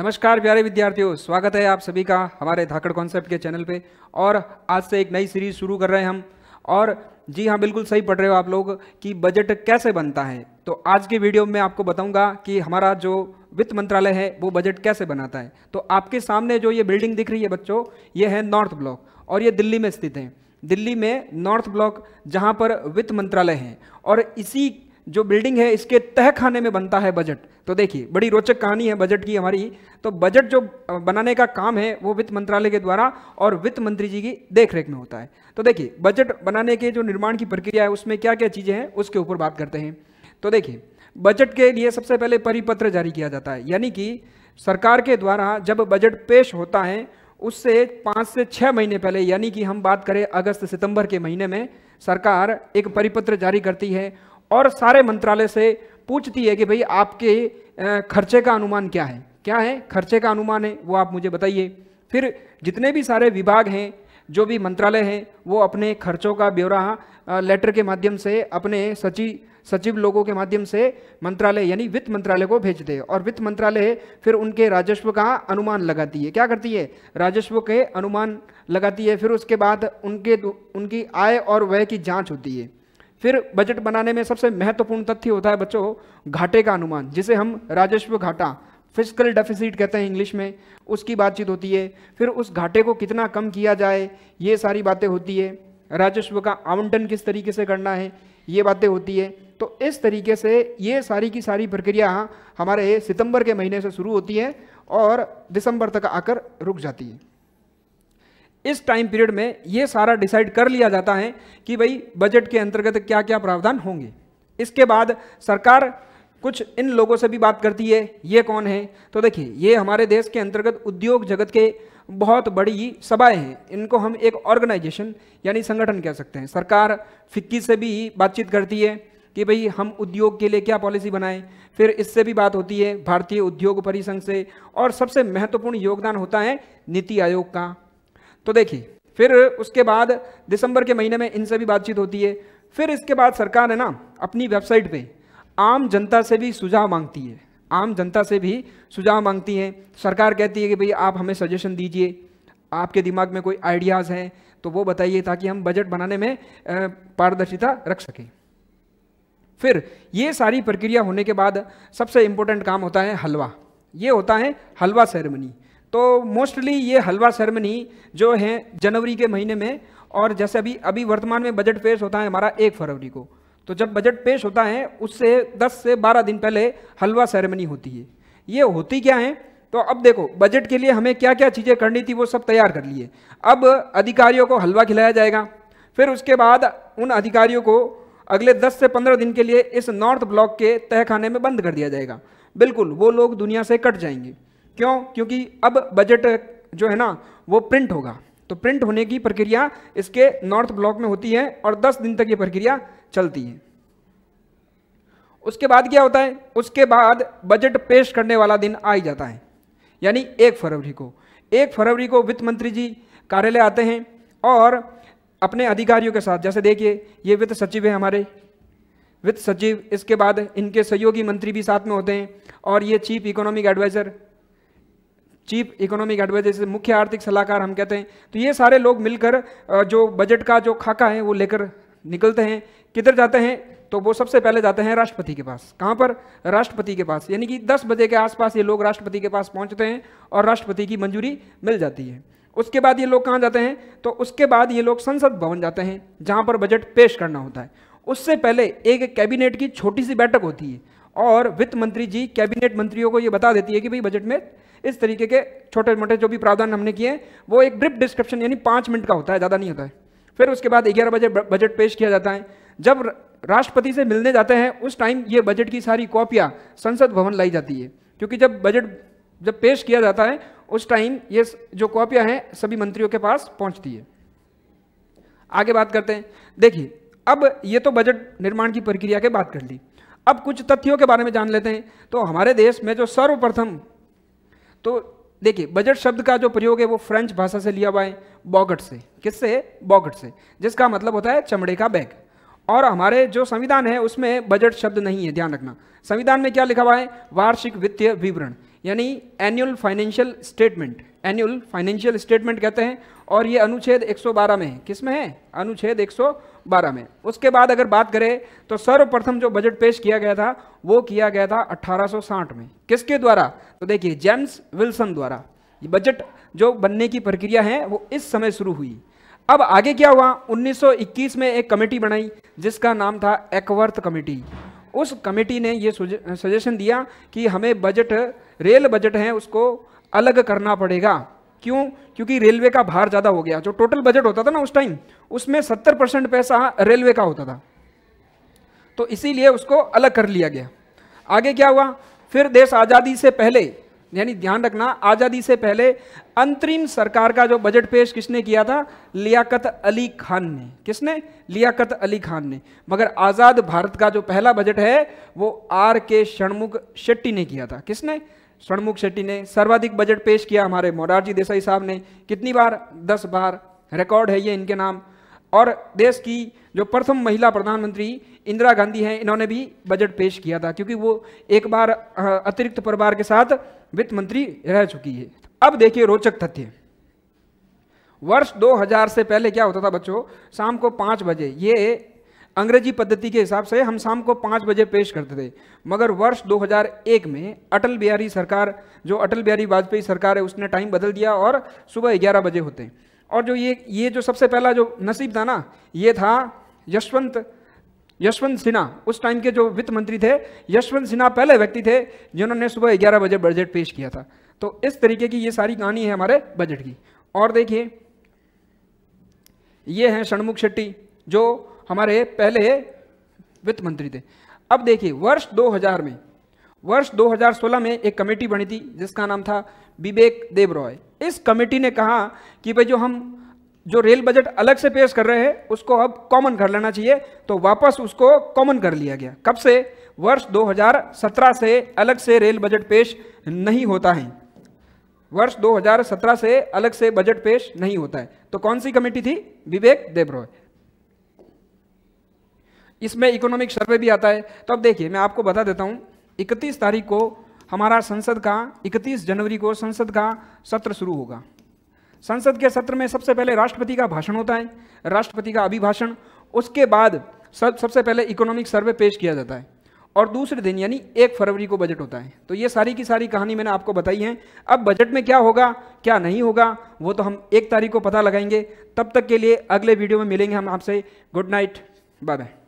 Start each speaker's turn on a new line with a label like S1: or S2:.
S1: नमस्कार प्यारे विद्यार्थियों स्वागत है आप सभी का हमारे धाकड़ कॉन्सेप्ट के चैनल पे और आज से एक नई सीरीज शुरू कर रहे हैं हम और जी हाँ बिल्कुल सही पढ़ रहे हो आप लोग कि बजट कैसे बनता है तो आज की वीडियो में आपको बताऊंगा कि हमारा जो वित्त मंत्रालय है वो बजट कैसे बनाता है तो आपके सामने जो ये बिल्डिंग दिख रही है बच्चों ये है नॉर्थ ब्लॉक और ये दिल्ली में स्थित है दिल्ली में नॉर्थ ब्लॉक जहाँ पर वित्त मंत्रालय है और इसी जो बिल्डिंग है इसके तह खाने में बनता है बजट तो देखिए बड़ी रोचक कहानी है बजट की हमारी तो बजट जो बनाने का काम है वो वित्त मंत्रालय के द्वारा और वित्त मंत्री जी की देखरेख में होता है तो देखिए बजट बनाने के जो निर्माण की प्रक्रिया है उसमें क्या क्या चीज़ें हैं उसके ऊपर बात करते हैं तो देखिए बजट के लिए सबसे पहले परिपत्र जारी किया जाता है यानी कि सरकार के द्वारा जब बजट पेश होता है उससे पाँच से छः महीने पहले यानी कि हम बात करें अगस्त सितंबर के महीने में सरकार एक परिपत्र जारी करती है और सारे मंत्रालय से पूछती है कि भाई आपके खर्चे का अनुमान क्या है क्या है खर्चे का अनुमान है वो आप मुझे बताइए फिर जितने भी सारे विभाग हैं जो भी मंत्रालय हैं वो अपने खर्चों का ब्यौरा लेटर के माध्यम से अपने सचिव सचिव लोगों के माध्यम से मंत्रालय यानी वित्त मंत्रालय को भेजते दे और वित्त मंत्रालय फिर उनके राजस्व का अनुमान लगाती है क्या करती है राजस्व के अनुमान लगाती है फिर उसके बाद उनके उनकी आय और व्यय की जांच होती है फिर बजट बनाने में सबसे महत्वपूर्ण तथ्य होता है बच्चों घाटे का अनुमान जिसे हम राजस्व घाटा फिजिकल डेफिसिट कहते हैं इंग्लिश में उसकी बातचीत होती है फिर उस घाटे को कितना कम किया जाए ये सारी बातें होती है राजस्व का आवंटन किस तरीके से करना है ये बातें होती है तो इस तरीके से ये सारी की सारी प्रक्रिया हमारे सितंबर के महीने से शुरू होती है और दिसंबर तक आकर रुक जाती है इस टाइम पीरियड में ये सारा डिसाइड कर लिया जाता है कि भाई बजट के अंतर्गत क्या क्या प्रावधान होंगे इसके बाद सरकार कुछ इन लोगों से भी बात करती है ये कौन है तो देखिए ये हमारे देश के अंतर्गत उद्योग जगत के बहुत बड़ी सभाएं हैं इनको हम एक ऑर्गेनाइजेशन यानी संगठन कह सकते हैं सरकार फिक्की से भी बातचीत करती है कि भाई हम उद्योग के लिए क्या पॉलिसी बनाएं फिर इससे भी बात होती है भारतीय उद्योग परिसंघ से और सबसे महत्वपूर्ण योगदान होता है नीति आयोग का तो देखिए फिर उसके बाद दिसंबर के महीने में इनसे भी बातचीत होती है फिर इसके बाद सरकार है ना अपनी वेबसाइट पे आम जनता से भी सुझाव मांगती है आम जनता से भी सुझाव मांगती है सरकार कहती है कि भाई आप हमें सजेशन दीजिए आपके दिमाग में कोई आइडियाज़ हैं तो वो बताइए ताकि हम बजट बनाने में पारदर्शिता रख सकें फिर ये सारी प्रक्रिया होने के बाद सबसे इम्पोर्टेंट काम होता है हलवा ये होता है हलवा सेरेमनी तो मोस्टली ये हलवा सेरेमनी जो है जनवरी के महीने में और जैसे अभी अभी वर्तमान में बजट पेश होता है हमारा एक फरवरी को तो जब बजट पेश होता है उससे 10 से 12 दिन पहले हलवा सेरेमनी होती है ये होती क्या है तो अब देखो बजट के लिए हमें क्या क्या चीज़ें करनी थी वो सब तैयार कर लिए अब अधिकारियों को हलवा खिलाया जाएगा फिर उसके बाद उन अधिकारियों को अगले 10 से 15 दिन के लिए इस नॉर्थ ब्लॉक के तहखाने में बंद कर दिया जाएगा बिल्कुल वो लोग दुनिया से कट जाएंगे क्यों क्योंकि अब बजट जो है ना वो प्रिंट होगा तो प्रिंट होने की प्रक्रिया इसके नॉर्थ ब्लॉक में होती है और 10 दिन तक ये प्रक्रिया चलती है उसके बाद क्या होता है उसके बाद बजट पेश करने वाला दिन आ ही जाता है यानी एक फरवरी को एक फरवरी को वित्त मंत्री जी कार्यालय आते हैं और अपने अधिकारियों के साथ जैसे देखिए ये वित्त सचिव है हमारे वित्त सचिव इसके बाद इनके सहयोगी मंत्री भी साथ में होते हैं और ये chief economic adviser chief economic adviser से मुख्य आर्थिक सलाहकार हम कहते हैं तो ये सारे लोग मिलकर जो बजट का जो खाका है वो लेकर निकलते हैं किधर जाते हैं तो वो सबसे पहले जाते हैं राष्ट्रपति के पास कहाँ पर राष्ट्रपति के पास यानी कि 10 बजे के आसपास ये लोग राष्ट्रपति के पास पहुँचते हैं और राष्ट्रपति की मंजूरी मिल जाती है उसके बाद ये लोग कहाँ जाते हैं तो उसके बाद ये लोग संसद भवन जाते हैं जहाँ पर बजट पेश करना होता है उससे पहले एक कैबिनेट की छोटी सी बैठक होती है और वित्त मंत्री जी कैबिनेट मंत्रियों को ये बता देती है कि भाई बजट में इस तरीके के छोटे मोटे जो भी प्रावधान हमने किए वो एक ब्रिप डिस्क्रिप्शन यानी पाँच मिनट का होता है ज़्यादा नहीं होता है फिर उसके बाद ग्यारह बजे बजट पेश किया जाता है जब राष्ट्रपति से मिलने जाते हैं उस टाइम ये बजट की सारी कॉपियाँ संसद भवन लाई जाती है क्योंकि जब बजट जब पेश किया जाता है उस टाइम ये जो कॉपियाँ हैं सभी मंत्रियों के पास पहुँचती है आगे बात करते हैं देखिए अब ये तो बजट निर्माण की प्रक्रिया के बात कर ली अब कुछ तथ्यों के बारे में जान लेते हैं तो हमारे देश में जो सर्वप्रथम तो देखिए बजट शब्द का जो प्रयोग है वो फ्रेंच भाषा से लिया हुआ है बॉगट से किससे बॉगट से जिसका मतलब होता है चमड़े का बैग और हमारे जो संविधान है उसमें बजट शब्द नहीं है ध्यान रखना संविधान में क्या लिखा हुआ है वार्षिक वित्तीय विवरण यानी annual financial statement annual financial statement कहते हैं और ये अनुच्छेद 112 में है किस में है अनुच्छेद 112 में उसके बाद अगर बात करें तो सर्वप्रथम जो बजट पेश किया गया था वो किया गया था 1860 में किसके द्वारा तो देखिए जेम्स विल्सन द्वारा ये बजट जो बनने की प्रक्रिया है वो इस समय शुरू हुई अब आगे क्या हुआ 1921 में एक कमेटी बनाई जिसका नाम था एक्वर्थ कमेटी उस कमेटी ने ये सजेशन दिया कि हमें बजट रेल बजट है उसको अलग करना पड़ेगा क्यों क्योंकि रेलवे का भार ज़्यादा हो गया जो टोटल बजट होता था ना उस टाइम उसमें सत्तर परसेंट पैसा रेलवे का होता था तो इसीलिए उसको अलग कर लिया गया आगे क्या हुआ फिर देश आज़ादी से पहले यानी ध्यान रखना आज़ादी से पहले अंतरिम सरकार का जो बजट पेश किसने किया था लियाकत अली खान ने किसने लियाकत अली खान ने मगर आज़ाद भारत का जो पहला बजट है वो आर के षणमुख शेट्टी ने किया था किसने स्वर्णमुख शेट्टी ने सर्वाधिक बजट पेश किया हमारे मोरारजी देसाई साहब ने कितनी बार दस बार रिकॉर्ड है ये इनके नाम और देश की जो प्रथम महिला प्रधानमंत्री इंदिरा गांधी हैं इन्होंने भी बजट पेश किया था क्योंकि वो एक बार अतिरिक्त परिवार के साथ वित्त मंत्री रह चुकी है अब देखिए रोचक तथ्य वर्ष 2000 से पहले क्या होता था बच्चों शाम को पाँच बजे ये अंग्रेजी पद्धति के हिसाब से हम शाम को पाँच बजे पेश करते थे मगर वर्ष 2001 में अटल बिहारी सरकार जो अटल बिहारी वाजपेयी सरकार है उसने टाइम बदल दिया और सुबह ग्यारह बजे होते हैं और जो ये ये जो सबसे पहला जो नसीब था ना ये था यशवंत यशवंत सिन्हा उस टाइम के जो वित्त मंत्री थे यशवंत सिन्हा पहले व्यक्ति थे जिन्होंने सुबह ग्यारह बजे बजट पेश किया था तो इस तरीके की ये सारी कहानी है हमारे बजट की और देखिए ये हैं षणमुख शेट्टी जो हमारे पहले वित्त मंत्री थे अब देखिए वर्ष 2000 में वर्ष 2016 में एक कमेटी बनी थी जिसका नाम था विवेक देव रॉय इस कमेटी ने कहा कि भाई जो हम जो रेल बजट अलग से पेश कर रहे हैं उसको अब कॉमन कर लेना चाहिए तो वापस उसको कॉमन कर लिया गया कब से वर्ष 2017 से अलग से रेल बजट पेश नहीं होता है वर्ष 2017 से अलग से बजट पेश नहीं होता है तो कौन सी कमेटी थी विवेक देवरॉय इसमें इकोनॉमिक सर्वे भी आता है तो अब देखिए मैं आपको बता देता हूँ इकतीस तारीख को हमारा संसद का इकतीस जनवरी को संसद का सत्र शुरू होगा संसद के सत्र में सबसे पहले राष्ट्रपति का भाषण होता है राष्ट्रपति का अभिभाषण उसके बाद सब सबसे पहले इकोनॉमिक सर्वे पेश किया जाता है और दूसरे दिन यानी एक फरवरी को बजट होता है तो ये सारी की सारी कहानी मैंने आपको बताई है अब बजट में क्या होगा क्या नहीं होगा वो तो हम एक तारीख को पता लगाएंगे तब तक के लिए अगले वीडियो में मिलेंगे हम आपसे गुड नाइट बाय बाय